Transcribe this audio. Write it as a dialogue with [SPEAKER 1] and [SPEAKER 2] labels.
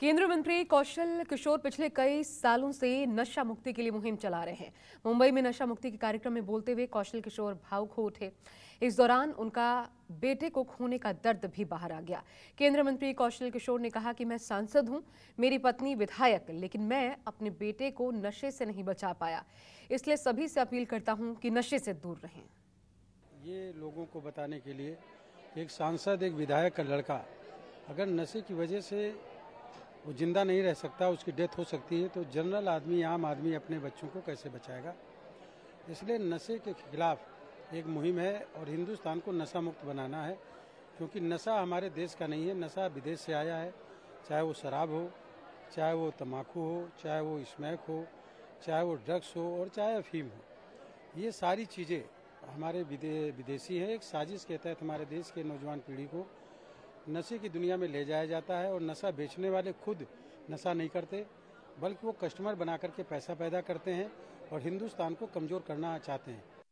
[SPEAKER 1] केंद्रीय मंत्री कौशल किशोर पिछले कई सालों से नशा मुक्ति के लिए मुहिम चला रहे हैं मुंबई में नशा मुक्ति के कार्यक्रम में बोलते हुए कौशल किशोर भावुक हो उठे इस दौरान उनका बेटे को खोने का दर्द भी बाहर आ गया केंद्रीय मंत्री कौशल किशोर ने कहा कि मैं सांसद हूं मेरी पत्नी विधायक लेकिन मैं अपने बेटे को नशे से नहीं बचा पाया इसलिए सभी से अपील करता हूँ कि नशे से दूर रहें
[SPEAKER 2] ये लोगों को बताने के लिए एक सांसद एक विधायक का लड़का अगर नशे की वजह से वो जिंदा नहीं रह सकता उसकी डेथ हो सकती है तो जनरल आदमी आम आदमी अपने बच्चों को कैसे बचाएगा इसलिए नशे के खिलाफ एक मुहिम है और हिंदुस्तान को नशा मुक्त बनाना है क्योंकि नशा हमारे देश का नहीं है नशा विदेश से आया है चाहे वो शराब हो चाहे वो तम्बाकू हो चाहे वो स्मैक हो चाहे वो ड्रग्स हो और चाहे अफीम हो ये सारी चीज़ें हमारे विदेशी हैं एक साजिश के तहत हमारे देश के नौजवान पीढ़ी को नशे की दुनिया में ले जाया जाता है और नशा बेचने वाले खुद नशा नहीं करते बल्कि वो कस्टमर बना करके पैसा पैदा करते हैं और हिंदुस्तान को कमजोर करना चाहते हैं